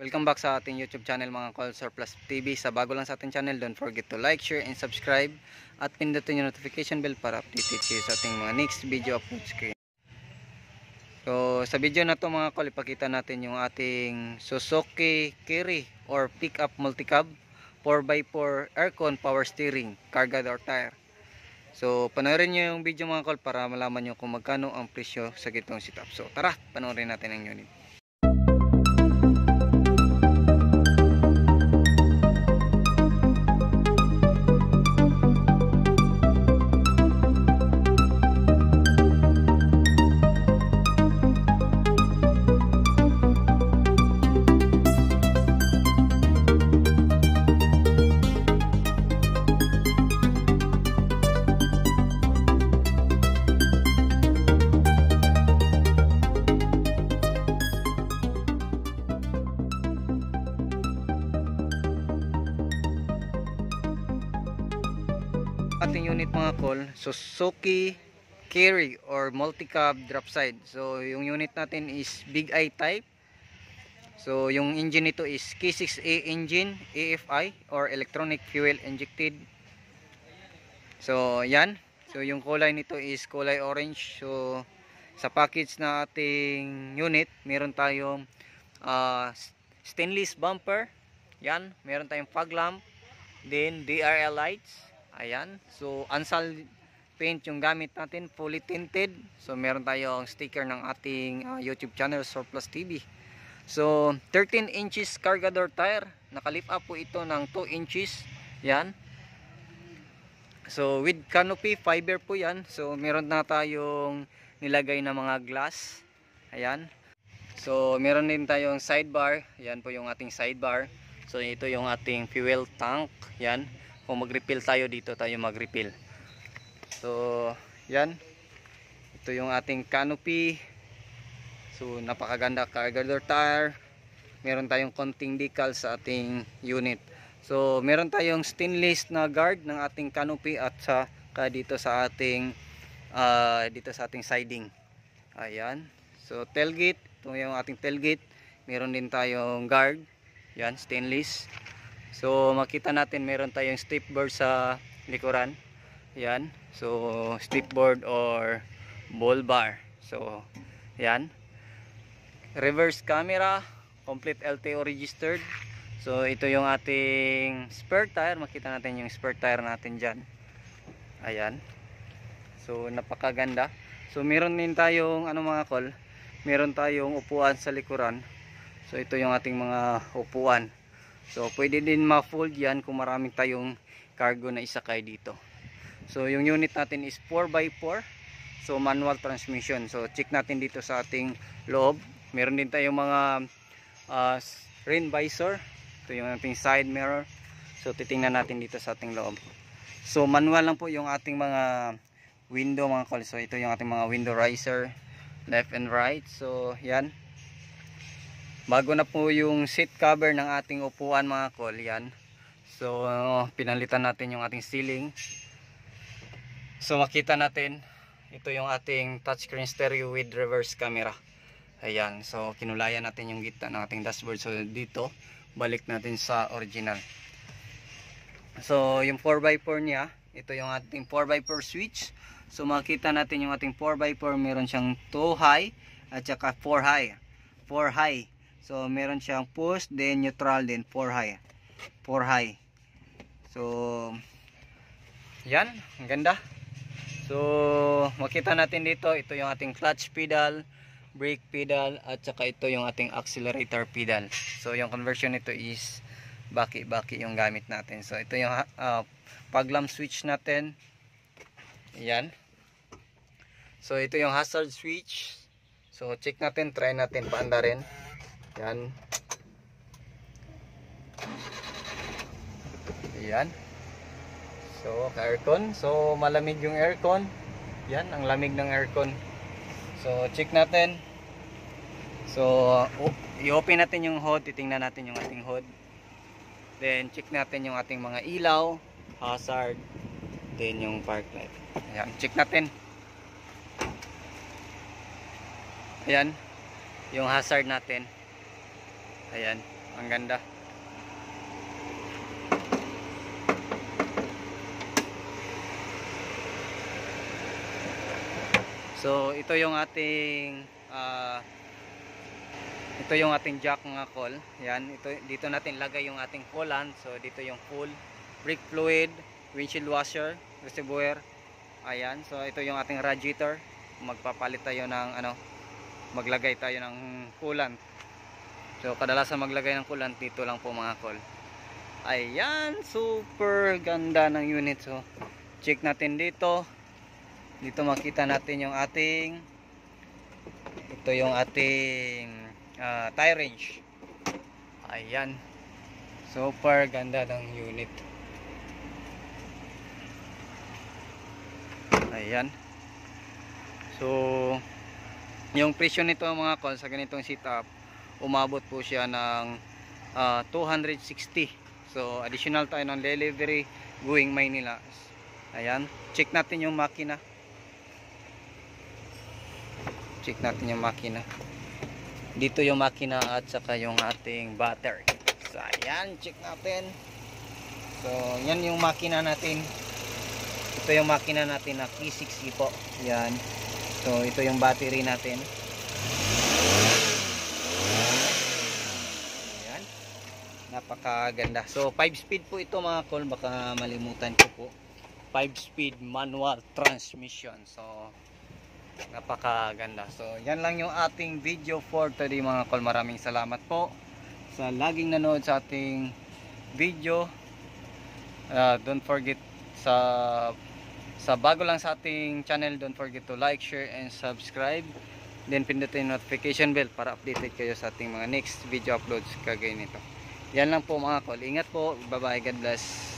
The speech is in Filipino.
Welcome back sa ating YouTube channel mga Call Surplus TV. Sa bago lang sa ating channel, don't forget to like, share, and subscribe. At pindutin yung notification bell para updated kayo sa ating mga next video upload screen. So, sa video na to mga Call, ipakita natin yung ating Suzuki Kiri or Pickup Multicab 4x4 aircon power steering, carga door tire. So, panoorin nyo yung video mga Call para malaman nyo kung magkano ang presyo sa gitong setup. So, tara, panoorin natin ang unit. ating unit mga call Suzuki carry or multi-cab drop side so yung unit natin is big I type so yung engine nito is K6A engine AFI or electronic fuel injected so yan so yung kulay nito is kulay orange so sa package na ating unit meron tayong uh, stainless bumper yan meron tayong fog lamp then DRL lights Ayan. So, Ansal paint yung gamit natin. Fully tinted. So, meron tayo ang sticker ng ating uh, YouTube channel, Surplus TV. So, 13 inches cargador tire. Nakalip up po ito ng 2 inches. Yan. So, with canopy, fiber po yan. So, meron na tayong nilagay na mga glass. Ayan. So, meron din tayong sidebar. Yan po yung ating sidebar. So, ito yung ating fuel tank. Yan kung mag-refill tayo dito tayo mag-refill so yan ito yung ating canopy so napakaganda cargador tire meron tayong konting decal sa ating unit so meron tayong stainless na guard ng ating canopy at sa ka ah, dito sa ating uh, dito sa ating siding ayan so tailgate ito yung ating tailgate meron din tayong guard yan stainless So makita natin meron tayong step board sa likuran. Yan. So step board or ball bar. So yan. Reverse camera, complete LTO registered. So ito yung ating spare tire. Makita natin yung spare tire natin diyan. Ayan. So napakaganda. So meron din tayong ano mga call, meron tayong upuan sa likuran. So ito yung ating mga upuan. So, pwede din ma-fold yan kung maraming tayong cargo na isakay dito. So, yung unit natin is 4x4. So, manual transmission. So, check natin dito sa ating loob. Meron din tayong mga uh, rain visor. Ito yung ating side mirror. So, titingnan natin dito sa ating loob. So, manual lang po yung ating mga window mga kol. So, ito yung ating mga window riser. Left and right. So, yan bago na po yung seat cover ng ating upuan mga kol yan so pinalitan natin yung ating ceiling so makita natin ito yung ating touchscreen stereo with reverse camera ayan so kinulayan natin yung gitna ng ating dashboard so dito balik natin sa original so yung 4x4 niya ito yung ating 4x4 switch so makita natin yung ating 4x4 meron siyang 2 high at saka 4 high 4 high So meron siyang push, then neutral, then 4 high. 4 high. So yan, ang ganda. So makita natin dito, ito yung ating clutch pedal, brake pedal, at saka ito yung ating accelerator pedal. So yung conversion nito is baki-baki yung gamit natin. So ito yung uh, paglam switch natin. Yan. So ito yung hazard switch. So check natin, try natin paanda rin. Yan. Ayan. So, aircon So, malamig yung aircon. Yan, ang lamig ng aircon. So, check natin. So, oh, i-open natin yung hood. Titingnan natin yung ating hood. Then, check natin yung ating mga ilaw, hazard, then yung park light. Ayan, check natin. Ayan, yung hazard natin ayan ang ganda so ito yung ating uh, ito yung ating jack mga call yan ito dito natin lagay yung ating coolant so dito yung full brake fluid windshield washer reservoir ayan so ito yung ating radiator magpapalit tayo ng ano maglagay tayo ng coolant So kadalasan maglagay ng coolant dito lang po mga kol. Ayan, super ganda ng unit. So check natin dito. Dito makita natin yung ating ito yung ating uh, tire range. Ayan. Super ganda ng unit. Ayan. So yung presyo nito mga kol sa ganitong setup umabot po siya ng uh, ah, 260 so additional tayo ng delivery going Maynila ayan check natin yung makina check natin yung makina dito yung makina at saka yung ating battery so ayan check natin so yan yung makina natin ito yung makina natin na p 60 po yan so ito yung battery natin napakaganda so 5 speed po ito mga kol baka malimutan ko po 5 speed manual transmission so napakaganda so yan lang yung ating video for today mga kol maraming salamat po sa laging nanood sa ating video uh, don't forget sa sa bago lang sa ating channel don't forget to like, share and subscribe then pindutin notification bell para updated kayo sa ating mga next video uploads kagaya nito yan lang po mga kol. Ingat po. Bye-bye. God bless.